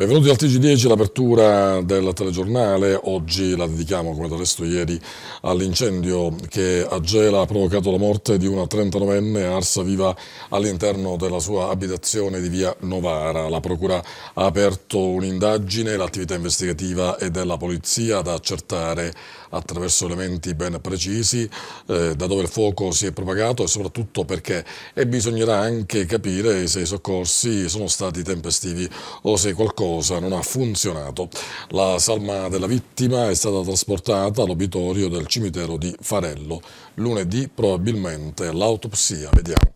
Benvenuti al TG10, l'apertura del telegiornale. Oggi la dedichiamo, come del resto ieri, all'incendio che a Gela ha provocato la morte di una 39enne arsa viva all'interno della sua abitazione di via Novara. La procura ha aperto un'indagine, l'attività investigativa è della polizia ad accertare attraverso elementi ben precisi eh, da dove il fuoco si è propagato e soprattutto perché e bisognerà anche capire se i soccorsi sono stati tempestivi o se qualcosa causa non ha funzionato. La salma della vittima è stata trasportata all'obitorio del cimitero di Farello. Lunedì probabilmente l'autopsia. Vediamo.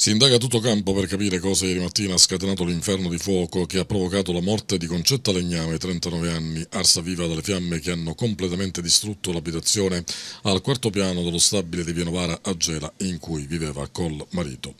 Si indaga tutto campo per capire cosa ieri mattina ha scatenato l'inferno di fuoco che ha provocato la morte di Concetta Legname, 39 anni, arsa viva dalle fiamme che hanno completamente distrutto l'abitazione al quarto piano dello stabile di Vianovara a Gela in cui viveva col marito.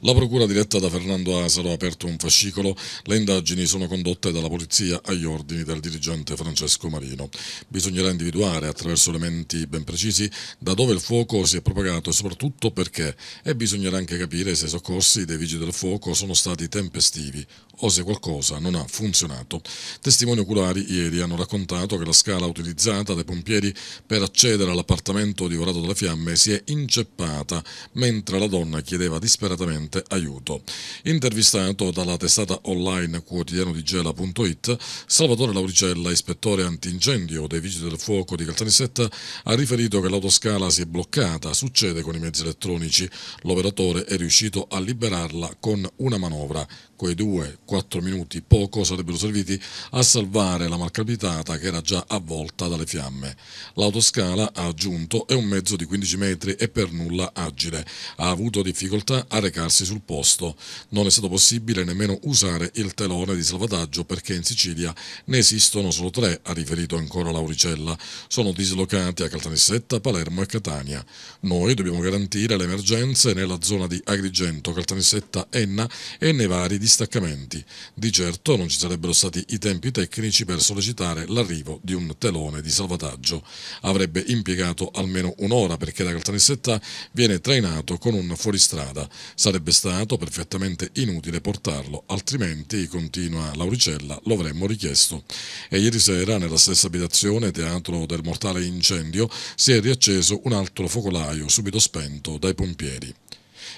La procura diretta da Fernando Asaro ha aperto un fascicolo, le indagini sono condotte dalla polizia agli ordini del dirigente Francesco Marino. Bisognerà individuare attraverso elementi ben precisi da dove il fuoco si è propagato e soprattutto perché e bisognerà anche capire se i soccorsi dei vigili del fuoco sono stati tempestivi o se qualcosa non ha funzionato. Testimoni oculari ieri hanno raccontato che la scala utilizzata dai pompieri per accedere all'appartamento divorato dalle fiamme si è inceppata mentre la donna chiedeva disperatamente aiuto. Intervistato dalla testata online quotidiano di Gela.it, Salvatore Lauricella, ispettore antincendio dei vigili del fuoco di Caltanissetta, ha riferito che l'autoscala si è bloccata, succede con i mezzi elettronici. L'operatore è riuscito riuscito a liberarla con una manovra quei due, quattro minuti poco sarebbero serviti a salvare la malcapitata che era già avvolta dalle fiamme. L'autoscala, ha aggiunto, è un mezzo di 15 metri e per nulla agile. Ha avuto difficoltà a recarsi sul posto. Non è stato possibile nemmeno usare il telone di salvataggio perché in Sicilia ne esistono solo tre, ha riferito ancora Lauricella. Sono dislocati a Caltanissetta, Palermo e Catania. Noi dobbiamo garantire le emergenze nella zona di Agrigento, Caltanissetta, Enna e nei vari distaccamenti. Di certo non ci sarebbero stati i tempi tecnici per sollecitare l'arrivo di un telone di salvataggio. Avrebbe impiegato almeno un'ora perché da Caltanissetta viene trainato con un fuoristrada. Sarebbe stato perfettamente inutile portarlo, altrimenti, continua Lauricella, lo avremmo richiesto. E ieri sera, nella stessa abitazione, teatro del mortale incendio, si è riacceso un altro focolaio subito spento dai pompieri.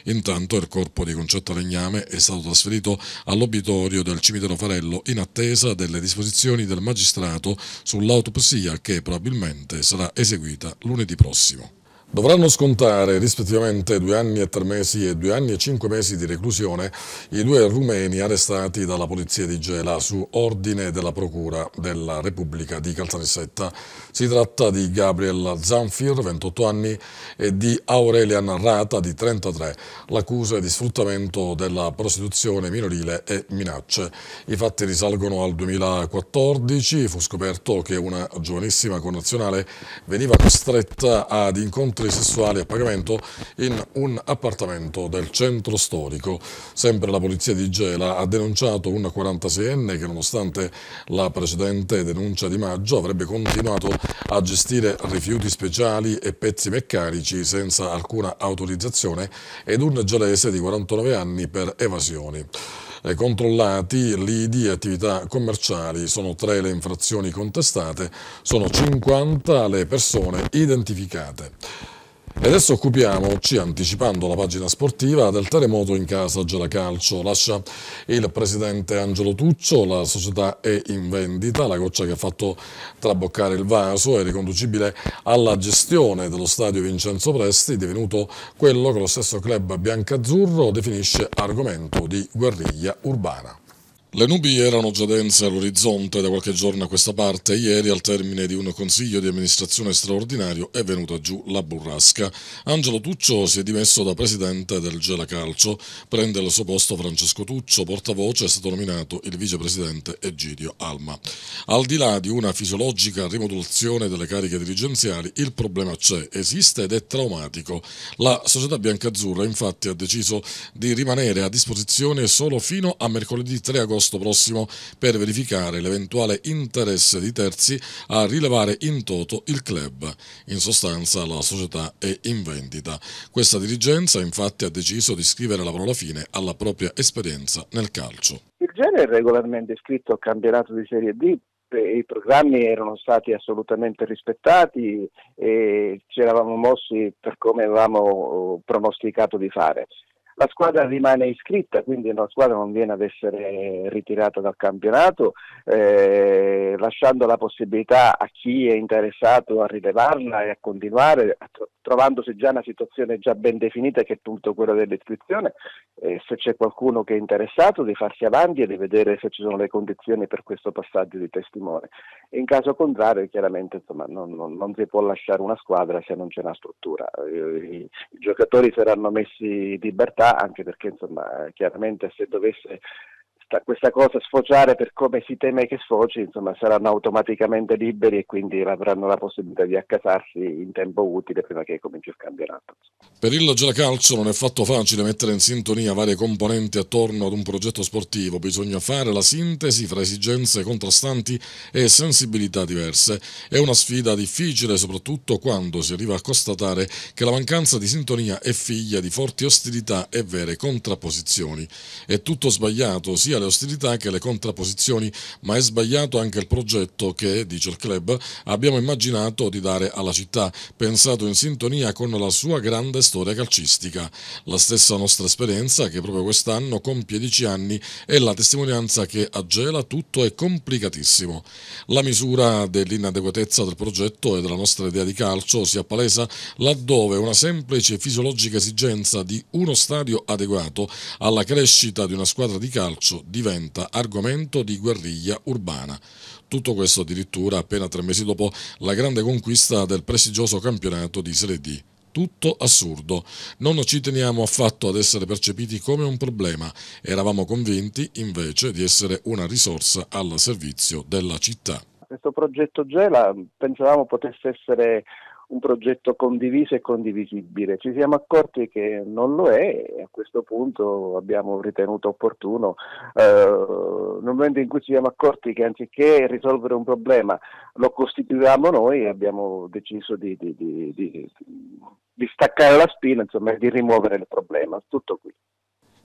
Intanto il corpo di Concetta Legname è stato trasferito all'obitorio del cimitero Farello in attesa delle disposizioni del magistrato sull'autopsia che probabilmente sarà eseguita lunedì prossimo. Dovranno scontare rispettivamente due anni e tre mesi e due anni e cinque mesi di reclusione i due rumeni arrestati dalla polizia di Gela su ordine della Procura della Repubblica di Caltanissetta. Si tratta di Gabriel Zanfir, 28 anni, e di Aurelian Rata, di 33. L'accusa è di sfruttamento della prostituzione minorile e minacce. I fatti risalgono al 2014. Fu scoperto che una giovanissima connazionale veniva costretta ad incontrare scontri sessuali a pagamento in un appartamento del centro storico. Sempre la polizia di Gela ha denunciato un 46enne che nonostante la precedente denuncia di maggio avrebbe continuato a gestire rifiuti speciali e pezzi meccanici senza alcuna autorizzazione ed un gelese di 49 anni per evasioni. Eh, controllati, lidi e attività commerciali. Sono tre le infrazioni contestate, sono 50 le persone identificate. E adesso occupiamoci, anticipando la pagina sportiva, del terremoto in casa Gela Calcio. Lascia il presidente Angelo Tuccio, la società è in vendita, la goccia che ha fatto traboccare il vaso è riconducibile alla gestione dello stadio Vincenzo Presti, divenuto quello che lo stesso club biancazzurro definisce argomento di guerriglia urbana. Le nubi erano già dense all'orizzonte da qualche giorno a questa parte ieri al termine di un consiglio di amministrazione straordinario è venuta giù la burrasca. Angelo Tuccio si è dimesso da presidente del Gela Calcio, prende il suo posto Francesco Tuccio, portavoce è stato nominato il vicepresidente Egidio Alma. Al di là di una fisiologica rimodulazione delle cariche dirigenziali, il problema c'è, esiste ed è traumatico. La società biancazzurra infatti ha deciso di rimanere a disposizione solo fino a mercoledì 3 agosto agosto prossimo per verificare l'eventuale interesse di terzi a rilevare in toto il club. In sostanza la società è in vendita. Questa dirigenza infatti ha deciso di scrivere la parola fine alla propria esperienza nel calcio. Il genere è regolarmente iscritto al campionato di Serie D i programmi erano stati assolutamente rispettati e ci eravamo mossi per come avevamo pronosticato di fare la squadra rimane iscritta, quindi la squadra non viene ad essere ritirata dal campionato, eh, lasciando la possibilità a chi è interessato a rilevarla e a continuare, trovandosi già una situazione già ben definita che è appunto quella dell'iscrizione, eh, se c'è qualcuno che è interessato di farsi avanti e di vedere se ci sono le condizioni per questo passaggio di testimone in caso contrario chiaramente insomma, non, non, non, si può lasciare una squadra se non c'è una struttura. Eh, I, i giocatori saranno messi in libertà anche perché insomma, eh, chiaramente se dovesse sta, questa cosa sfociare per come si teme che sfoci, insomma, saranno automaticamente liberi e quindi avranno la possibilità di accasarsi in tempo utile prima che cominci il campionato. Per il Giracalcio non è fatto facile mettere in sintonia varie componenti attorno ad un progetto sportivo, bisogna fare la sintesi fra esigenze contrastanti e sensibilità diverse. È una sfida difficile soprattutto quando si arriva a constatare che la mancanza di sintonia è figlia di forti ostilità e vere contrapposizioni. È tutto sbagliato sia le ostilità che le contrapposizioni, ma è sbagliato anche il progetto che, dice il club, abbiamo immaginato di dare alla città, pensato in sintonia con la sua grande storia calcistica. La stessa nostra esperienza, che proprio quest'anno compie dieci anni, è la testimonianza che a Gela tutto è complicatissimo. La misura dell'inadeguatezza del progetto e della nostra idea di calcio si appalesa laddove una semplice fisiologica esigenza di uno stadio adeguato alla crescita di una squadra di calcio diventa argomento di guerriglia urbana. Tutto questo addirittura appena tre mesi dopo la grande conquista del prestigioso campionato di Serie D tutto assurdo. Non ci teniamo affatto ad essere percepiti come un problema, eravamo convinti invece di essere una risorsa al servizio della città. Questo progetto Gela pensavamo potesse essere un progetto condiviso e condivisibile. Ci siamo accorti che non lo è e a questo punto abbiamo ritenuto opportuno, eh, nel momento in cui ci siamo accorti che anziché risolvere un problema lo costituivamo noi, abbiamo deciso di, di, di, di staccare la spina insomma, e di rimuovere il problema. Tutto qui.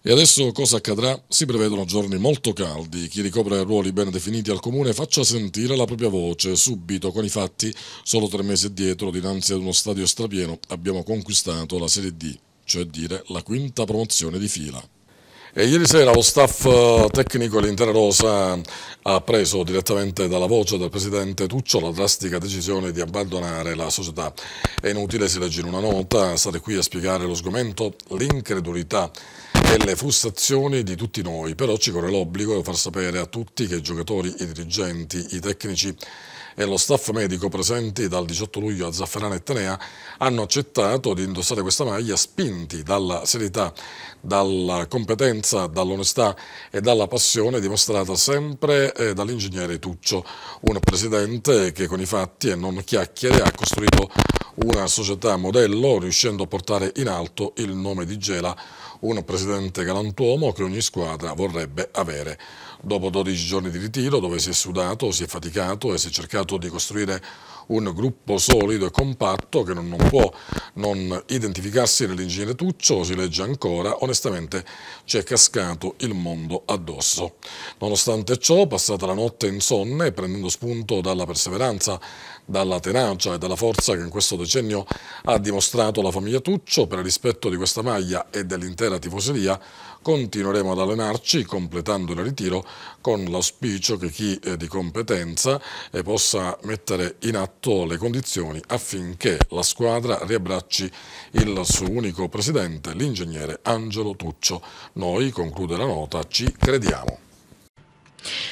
E adesso cosa accadrà? Si prevedono giorni molto caldi. Chi ricopre ruoli ben definiti al comune faccia sentire la propria voce subito con i fatti. Solo tre mesi dietro, dinanzi ad uno stadio strapieno, abbiamo conquistato la Serie D, cioè dire la quinta promozione di fila. E ieri sera lo staff eh, tecnico e l'intera rosa ha preso direttamente dalla voce del presidente Tuccio la drastica decisione di abbandonare la società. È inutile si legge in una nota, stare qui a spiegare lo sgomento, l'incredulità delle frustrazioni di tutti noi, però ci corre l'obbligo di far sapere a tutti che i giocatori, i dirigenti, i tecnici e lo staff medico presenti dal 18 luglio a Zafferana e Tenea hanno accettato di indossare questa maglia spinti dalla serietà, dalla competenza, dall'onestà e dalla passione dimostrata sempre eh, dall'ingegnere Tuccio, un presidente che con i fatti e non chiacchiere ha costruito una società modello riuscendo a portare in alto il nome di Gela un presidente galantuomo che ogni squadra vorrebbe avere. Dopo 12 giorni di ritiro, dove si è sudato, si è faticato e si è cercato di costruire un gruppo solido e compatto che non, non può non identificarsi nell'ingegnere Tuccio, si legge ancora, onestamente ci è cascato il mondo addosso. Nonostante ciò, passata la notte insonne, prendendo spunto dalla perseveranza, dalla tenacia e dalla forza che in questo decennio ha dimostrato la famiglia Tuccio per il rispetto di questa maglia e dell'intera tifoseria, Continueremo ad allenarci completando il ritiro con l'auspicio che chi è di competenza eh, possa mettere in atto le condizioni affinché la squadra riabbracci il suo unico presidente, l'ingegnere Angelo Tuccio. Noi, conclude la nota, ci crediamo.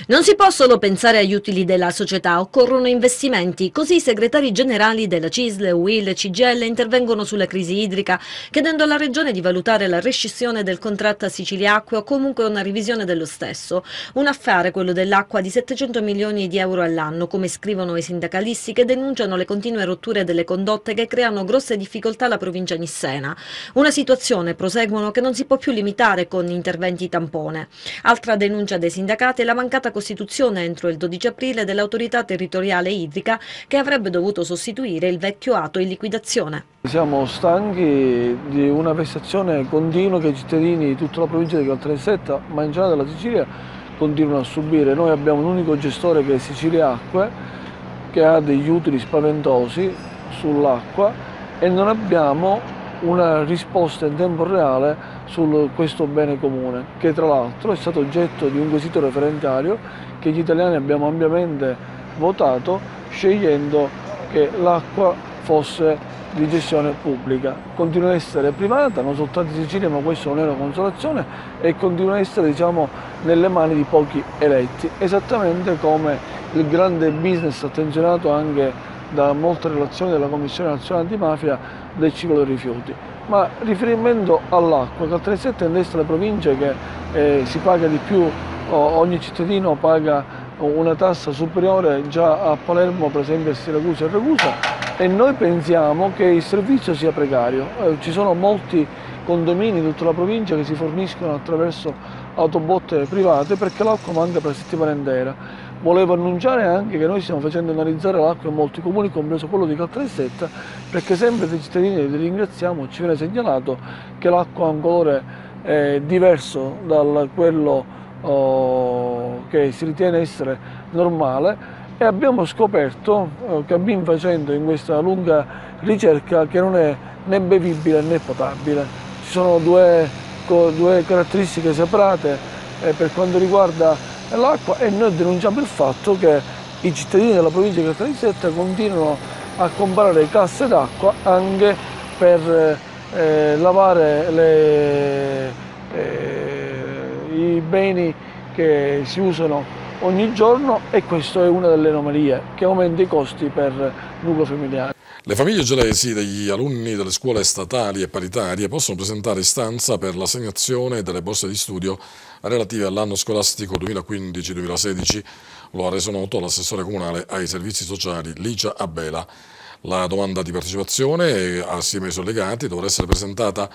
Non si può solo pensare agli utili della società, occorrono investimenti, così i segretari generali della CISL, UIL e CGL intervengono sulla crisi idrica, chiedendo alla Regione di valutare la rescissione del contratto a Siciliacque o comunque una revisione dello stesso. Un affare, quello dell'acqua, di 700 milioni di euro all'anno, come scrivono i sindacalisti che denunciano le continue rotture delle condotte che creano grosse difficoltà alla provincia nissena. Una situazione, proseguono, che non si può più limitare con interventi tampone. Altra denuncia dei sindacati è la mancata costituzione entro il 12 aprile dell'autorità territoriale idrica che avrebbe dovuto sostituire il vecchio atto in liquidazione. Siamo stanchi di una vessazione continua che i cittadini di tutta la provincia di Caltanissetta, ma in generale della Sicilia, continuano a subire. Noi abbiamo un unico gestore che è Sicilia Acque, che ha degli utili spaventosi sull'acqua e non abbiamo una risposta in tempo reale su questo bene comune, che tra l'altro è stato oggetto di un quesito referendario che gli italiani abbiamo ampiamente votato scegliendo che l'acqua fosse di gestione pubblica. Continua a essere privata, non soltanto in Sicilia, ma questo non è una consolazione, e continua a essere diciamo, nelle mani di pochi eletti, esattamente come il grande business attenzionato anche da molte relazioni della Commissione nazionale antimafia del ciclo dei rifiuti ma riferimento all'acqua, che al 37 indesta le province che eh, si paga di più, ogni cittadino paga una tassa superiore già a Palermo, per esempio a Siracusa e Ragusa e noi pensiamo che il servizio sia precario. Eh, ci sono molti condomini di tutta la provincia che si forniscono attraverso autobotte private perché l'acqua manca per la settimana intera volevo annunciare anche che noi stiamo facendo analizzare l'acqua in molti comuni, compreso quello di Caltanissetta, perché sempre dei cittadini li ringraziamo, ci viene segnalato che l'acqua ha un colore eh, diverso da quello oh, che si ritiene essere normale e abbiamo scoperto, eh, cammin facendo in questa lunga ricerca, che non è né bevibile né potabile. Ci sono due, due caratteristiche separate eh, per quanto riguarda l'acqua e noi denunciamo il fatto che i cittadini della provincia di Caltanissetta continuano a comprare casse d'acqua anche per eh, eh lavare le, eh, i beni che si usano ogni giorno e questa è una delle anomalie che aumenta i costi per nucleo familiare. Le famiglie gelesi degli alunni delle scuole statali e paritarie possono presentare istanza per l'assegnazione delle borse di studio relative all'anno scolastico 2015-2016, lo ha reso noto l'assessore comunale ai servizi sociali Licia Abela la domanda di partecipazione eh, assieme ai sollegati dovrà essere presentata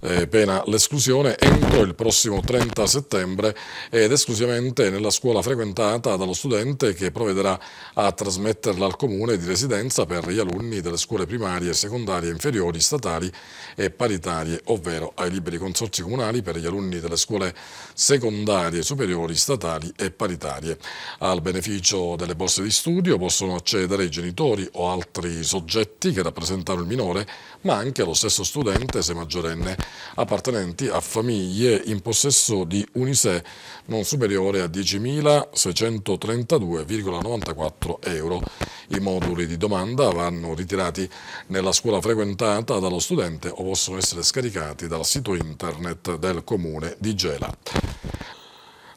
eh, pena l'esclusione entro il prossimo 30 settembre ed esclusivamente nella scuola frequentata dallo studente che provvederà a trasmetterla al comune di residenza per gli alunni delle scuole primarie, secondarie, inferiori, statali e paritarie, ovvero ai liberi consorzi comunali per gli alunni delle scuole secondarie, superiori, statali e paritarie. Al beneficio delle borse di studio possono accedere i genitori o altri studenti soggetti che rappresentano il minore, ma anche lo stesso studente, se maggiorenne, appartenenti a famiglie in possesso di un ISE non superiore a 10.632,94 euro. I moduli di domanda vanno ritirati nella scuola frequentata dallo studente o possono essere scaricati dal sito internet del comune di Gela.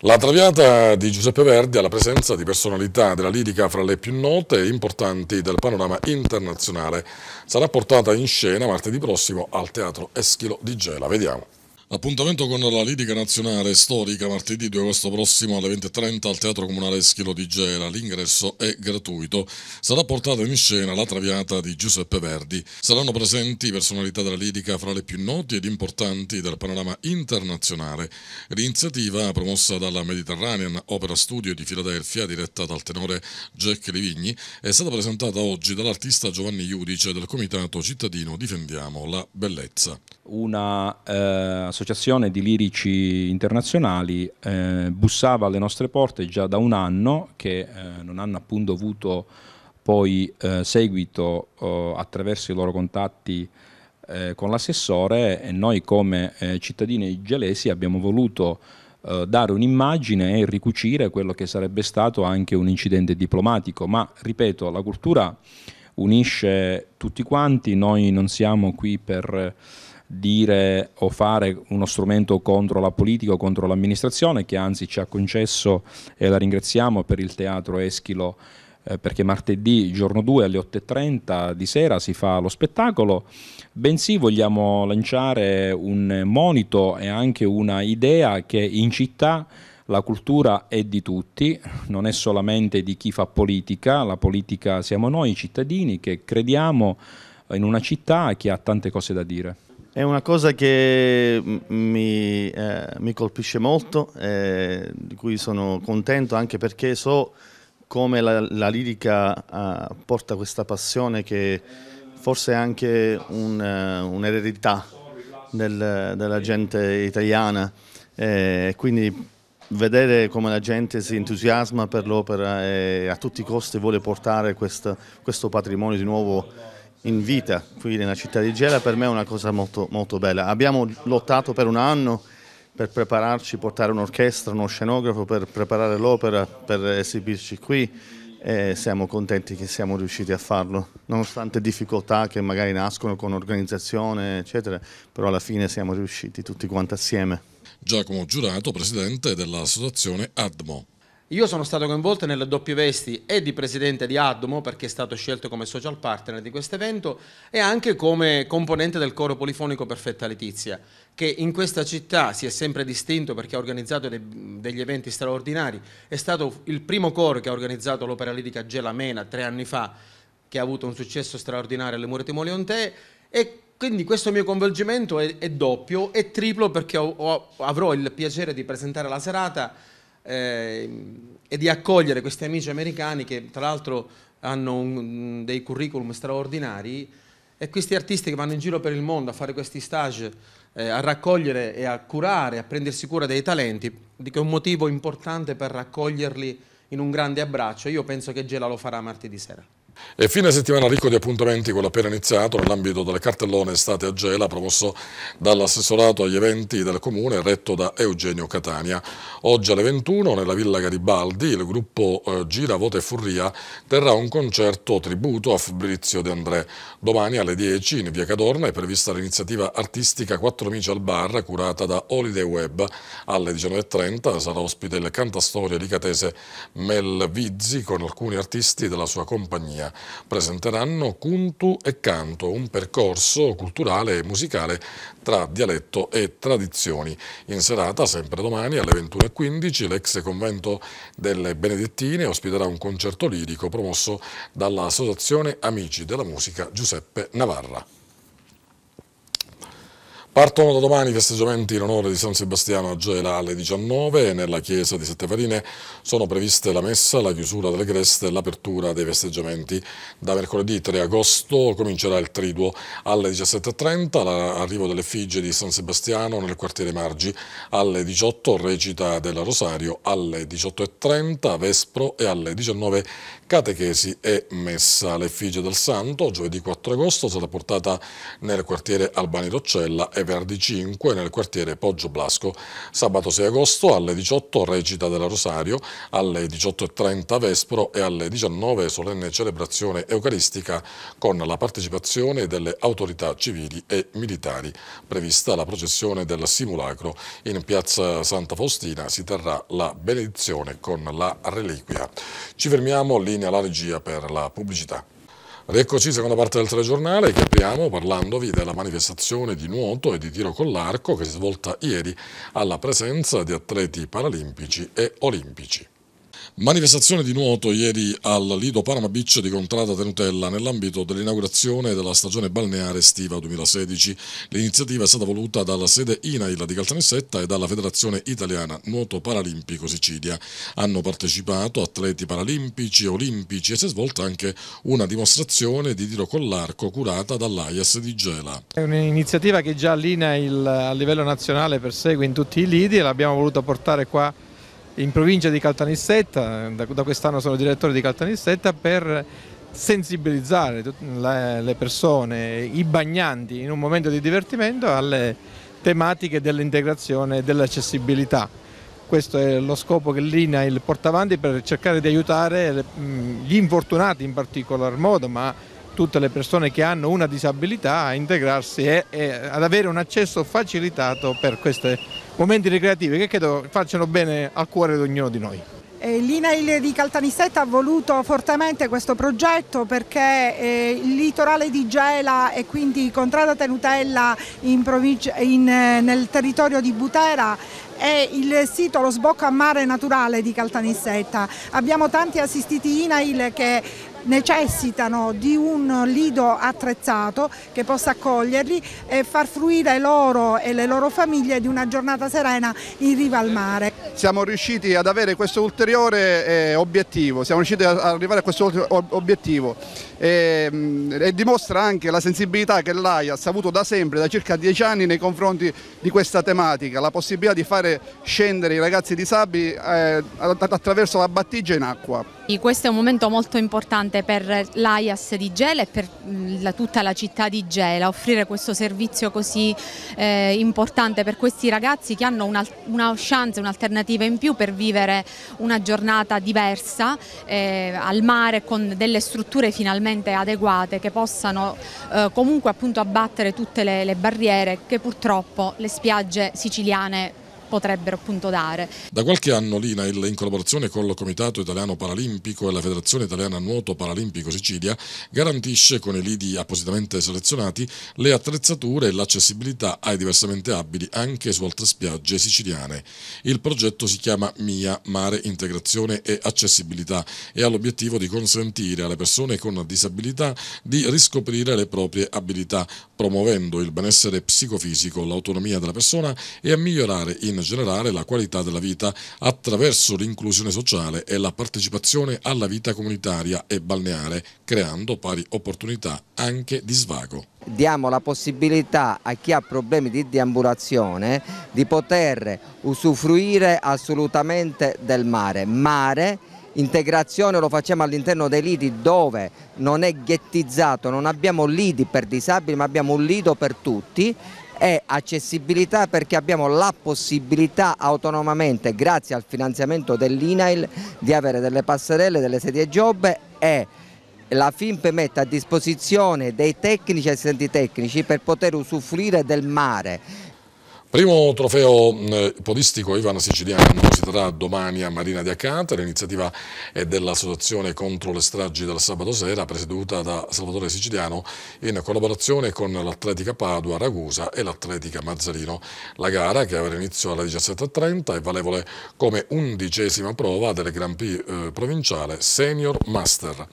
La Traviata di Giuseppe Verdi alla presenza di personalità della lirica fra le più note e importanti del panorama internazionale. Sarà portata in scena martedì prossimo al Teatro Eschilo di Gela. Vediamo. Appuntamento con la Lirica nazionale storica martedì 2 agosto prossimo alle 20.30 al Teatro Comunale Schilo di Gela. L'ingresso è gratuito. Sarà portata in scena la traviata di Giuseppe Verdi. Saranno presenti personalità della lirica fra le più noti ed importanti del panorama internazionale. L'iniziativa promossa dalla Mediterranean Opera Studio di Filadelfia, diretta dal tenore Jack Livigni, è stata presentata oggi dall'artista Giovanni Iudice del Comitato Cittadino Difendiamo la Bellezza. Una eh un'associazione di lirici internazionali eh, bussava alle nostre porte già da un anno che eh, non hanno appunto avuto poi eh, seguito eh, attraverso i loro contatti eh, con l'assessore e noi come eh, cittadini gelesi abbiamo voluto dare un'immagine e ricucire quello che sarebbe stato anche un incidente diplomatico, ma ripeto, la cultura unisce tutti quanti, noi non siamo qui per dire o fare uno strumento contro la politica o contro l'amministrazione che anzi ci ha concesso e la ringraziamo per il teatro Eschilo eh, perché martedì giorno 2 alle 8.30 di sera si fa lo spettacolo, bensì vogliamo lanciare un monito e anche una idea che in città la cultura è di tutti, non è solamente di chi fa politica, la politica siamo noi cittadini che crediamo in una città che ha tante cose da dire. È una cosa che mi, eh, mi colpisce molto, eh, di cui sono contento anche perché so come la, la lirica eh, porta questa passione che forse è anche eh, un'eredità del, della gente italiana. Eh, quindi vedere come la gente si entusiasma per l'opera e a tutti i costi vuole portare questo, questo patrimonio di nuovo in vita qui nella città di Gela per me è una cosa molto, molto bella. Abbiamo lottato per un anno per prepararci, portare un'orchestra, uno scenografo per preparare l'opera, per esibirci qui e siamo contenti che siamo riusciti a farlo, nonostante difficoltà che magari nascono con organizzazione eccetera, però alla fine siamo riusciti tutti quanti assieme. Giacomo Giurato, presidente dell'associazione ADMO. Io sono stato coinvolto nelle doppie vesti e di presidente di Addomo, perché è stato scelto come social partner di questo evento, e anche come componente del coro polifonico Perfetta Letizia, che in questa città si è sempre distinto perché ha organizzato de degli eventi straordinari. È stato il primo coro che ha organizzato l'opera lirica Gela Mena tre anni fa, che ha avuto un successo straordinario alle Murete Moliontee, e quindi questo mio coinvolgimento è, è doppio e triplo perché ho, ho, avrò il piacere di presentare la serata Ehm, e di accogliere questi amici americani che tra l'altro hanno un, dei curriculum straordinari e questi artisti che vanno in giro per il mondo a fare questi stage, eh, a raccogliere e a curare, a prendersi cura dei talenti, dico, è un motivo importante per raccoglierli in un grande abbraccio. Io penso che Gela lo farà martedì sera. E fine settimana ricco di appuntamenti quello appena iniziato nell'ambito delle cartellone estate a Gela promosso dall'assessorato agli eventi del comune retto da Eugenio Catania. Oggi alle 21 nella Villa Garibaldi il gruppo eh, Gira Vota e Furria terrà un concerto tributo a Fabrizio De André. Domani alle 10 in via Cadorna è prevista l'iniziativa artistica Quattro amici al bar curata da Holiday Web. Alle 19.30 sarà ospite il di Catese Mel Vizzi con alcuni artisti della sua compagnia Romagna. Presenteranno Cuntu e Canto, un percorso culturale e musicale tra dialetto e tradizioni. In serata, sempre domani alle 21.15, l'ex convento delle Benedettine ospiterà un concerto lirico promosso dall'Associazione Amici della Musica Giuseppe Navarra. Partono da domani i festeggiamenti in onore di San Sebastiano a Gela alle 19 nella chiesa di Sette Farine sono previste la messa, la chiusura delle creste e l'apertura dei festeggiamenti. Da mercoledì 3 agosto comincerà il triduo alle 17.30, l'arrivo dell'effigie di San Sebastiano nel quartiere Margi alle 18, recita del Rosario alle 18.30, Vespro e alle 19 Catechesi e messa. L'effigie del santo, giovedì 4 agosto, sarà portata nel quartiere Albani Roccella e venerdì 5 nel quartiere Poggio Blasco. Sabato 6 agosto alle 18 recita della Rosario, alle 18.30 Vespro e alle 19 solenne celebrazione eucaristica con la partecipazione delle autorità civili e militari. Prevista la processione del simulacro in piazza Santa Faustina si terrà la benedizione con la reliquia. Ci fermiamo lì linea alla regia per la pubblicità. Rieccoci, seconda parte del telegiornale che apriamo parlandovi della manifestazione di nuoto e di tiro con l'arco che si è svolta ieri alla presenza di atleti paralimpici e olimpici. Manifestazione di nuoto ieri al Lido Panama Beach di Contrada Tenutella nell'ambito dell'inaugurazione della stagione balneare estiva 2016. L'iniziativa è stata voluta dalla sede INAIL di Caltanissetta e dalla Federazione Italiana Nuoto Paralimpico Sicilia. Hanno partecipato atleti paralimpici, olimpici e si è svolta anche una dimostrazione di tiro con l'arco curata dall'AIS di Gela. È un'iniziativa che già l'INAIL a livello nazionale persegue in tutti i lidi e l'abbiamo voluta portare qua in provincia di Caltanissetta, da, quest'anno sono direttore di Caltanissetta, per sensibilizzare le persone, i bagnanti in un momento di divertimento alle tematiche dell'integrazione e dell'accessibilità. Questo è lo scopo che l'INAIL porta avanti per cercare di aiutare gli infortunati in particolar modo, ma tutte le persone che hanno una disabilità a integrarsi e, e ad avere un accesso facilitato per questi momenti ricreativi che credo facciano bene al cuore di ognuno di noi. L'INAIL di Caltanissetta ha voluto fortemente questo progetto perché eh, il litorale di Gela e quindi Contrada Tenutella in in, eh, nel territorio di Butera è il sito Lo Sbocco a Mare Naturale di Caltanissetta. Abbiamo tanti assistiti INAIL che necessitano di un lido attrezzato che possa accoglierli e far fruire loro e le loro famiglie di una giornata serena in riva al mare. Siamo riusciti ad avere questo ulteriore eh, obiettivo, siamo riusciti ad arrivare a questo obiettivo e, ehm, e dimostra anche la sensibilità che l'AIAS ha avuto da sempre, da circa dieci anni nei confronti di questa tematica, la possibilità di fare scendere i ragazzi disabili eh, attraverso la battigia in acqua. Questo è un momento molto importante per l'AIAS di Gela e per mm, la, tutta la città di Gela, offrire questo servizio così eh, importante per questi ragazzi che hanno una, una chance, un'alternativa in più per vivere una giornata diversa eh, al mare con delle strutture finalmente realmente adeguate che possano eh, comunque appunto abbattere tutte le, le barriere che purtroppo le spiagge siciliane potrebbero appunto dare. Da qualche anno l'INAIL in collaborazione con il Comitato Italiano Paralimpico e la Federazione Italiana Nuoto Paralimpico Sicilia garantisce con i lidi appositamente selezionati le attrezzature e l'accessibilità ai diversamente abili anche su altre spiagge siciliane. Il progetto si chiama MIA Mare Integrazione e Accessibilità e ha l'obiettivo di consentire alle persone con disabilità di riscoprire le proprie abilità promuovendo il benessere psicofisico, l'autonomia della persona e a migliorare in in generale la qualità della vita attraverso l'inclusione sociale e la partecipazione alla vita comunitaria e balneare, creando pari opportunità anche di svago. Diamo la possibilità a chi ha problemi di deambulazione di poter usufruire assolutamente del mare. Mare integrazione lo facciamo all'interno dei lidi dove non è ghettizzato, non abbiamo lidi per disabili ma abbiamo un lido per tutti è accessibilità perché abbiamo la possibilità autonomamente, grazie al finanziamento dell'INAIL, di avere delle passerelle, delle sedie job e la FIMP mette a disposizione dei tecnici e assistenti tecnici per poter usufruire del mare Primo trofeo eh, podistico Ivan Siciliano si terrà domani a Marina di Acante, l'iniziativa è dell'Associazione contro le stragi del sabato sera presieduta da Salvatore Siciliano in collaborazione con l'Atletica Padua Ragusa e l'Atletica Mazzarino. La gara che avrà inizio alle 17.30 è valevole come undicesima prova del Grand Prix eh, provinciale Senior Master.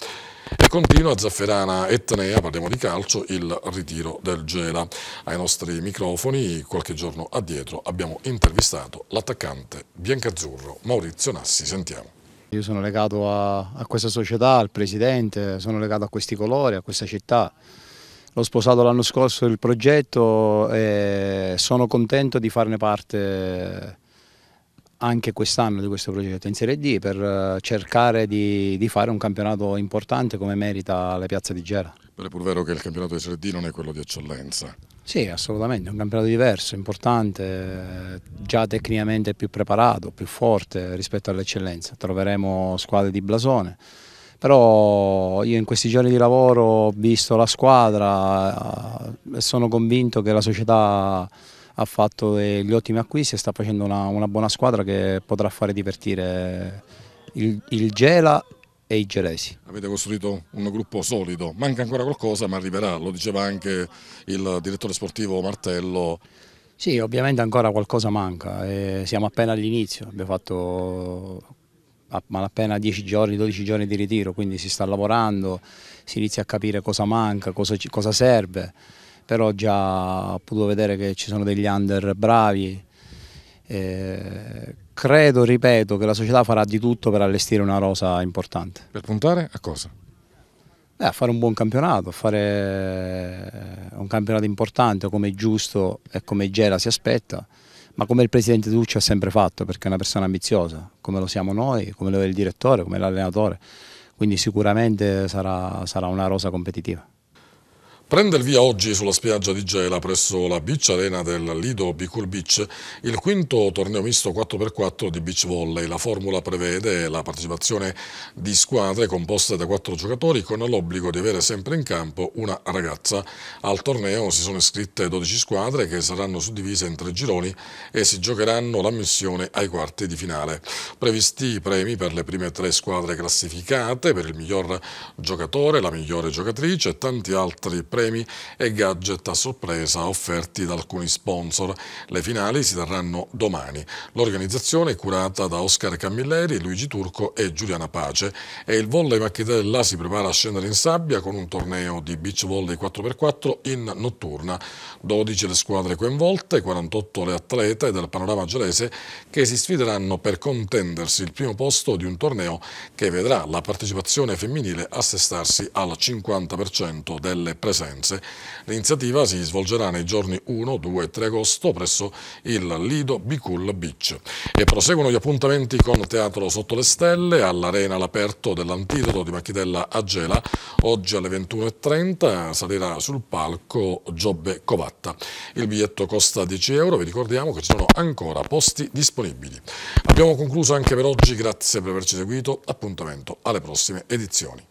Continua Zafferana Etnea, parliamo di calcio, il ritiro del Gela. Ai nostri microfoni qualche giorno addietro abbiamo intervistato l'attaccante biancazzurro Maurizio Nassi, sentiamo. Io sono legato a, a, questa società, al presidente, sono legato a questi colori, a questa città. L'ho sposato l'anno scorso il progetto e sono contento di farne parte anche quest'anno di questo progetto in Serie D per eh, cercare di, di, fare un campionato importante come merita la piazza di Gera. Però è pur vero che il campionato di Serie D non è quello di eccellenza. Sì, assolutamente, è un campionato diverso, importante, già tecnicamente più preparato, più forte rispetto all'eccellenza. Troveremo squadre di blasone però io in questi giorni di lavoro ho visto la squadra eh, e sono convinto che la società ha fatto degli ottimi acquisti e sta facendo una, una buona squadra che potrà fare divertire il, il Gela e i gelesi. Avete costruito un gruppo solido, manca ancora qualcosa ma arriverà, lo diceva anche il direttore sportivo Martello. Sì, ovviamente ancora qualcosa manca, eh, siamo appena all'inizio, abbiamo fatto appena malapena 10 giorni, 12 giorni di ritiro, quindi si sta lavorando, si inizia a capire cosa manca, cosa, cosa serve però già ho potuto vedere che ci sono degli under bravi. Eh, credo, ripeto, che la società farà di tutto per allestire una rosa importante. Per puntare a cosa? Beh, a fare un buon campionato, a fare eh, un campionato importante come è giusto e come Gela si aspetta, ma come il presidente Ducci ha sempre fatto, perché è una persona ambiziosa, come lo siamo noi, come lo è il direttore, come l'allenatore, quindi sicuramente sarà, sarà una rosa competitiva. Prende il via oggi sulla spiaggia di Gela presso la beach arena del Lido Bicul Beach il quinto torneo misto 4x4 di beach volley. La formula prevede la partecipazione di squadre composte da quattro giocatori con l'obbligo di avere sempre in campo una ragazza. Al torneo si sono iscritte 12 squadre che saranno suddivise in tre gironi e si giocheranno la missione ai quarti di finale. Previsti i premi per le prime tre squadre classificate, per il miglior giocatore, la migliore giocatrice e tanti altri premi premi e gadget a sorpresa offerti da alcuni sponsor. Le finali si terranno domani. L'organizzazione è curata da Oscar Camilleri, Luigi Turco e Giuliana Pace e il volley Macchitella si prepara a scendere in sabbia con un torneo di beach volley 4x4 in notturna. 12 le squadre coinvolte, 48 le atlete del panorama gelese che si sfideranno per contendersi il primo posto di un torneo che vedrà la partecipazione femminile assestarsi al 50% delle presenze Firenze. L'iniziativa si svolgerà nei giorni 1, 2 e 3 agosto presso il Lido Bicul Beach. E proseguono gli appuntamenti con Teatro Sotto le Stelle all'Arena all'aperto dell'Antidoto di Macchitella Agela. Oggi alle 21.30 salirà sul palco Giobbe Covatta. Il biglietto costa 10 euro, vi ricordiamo che ci sono ancora posti disponibili. Abbiamo concluso anche per oggi, grazie per averci seguito, appuntamento alle prossime edizioni.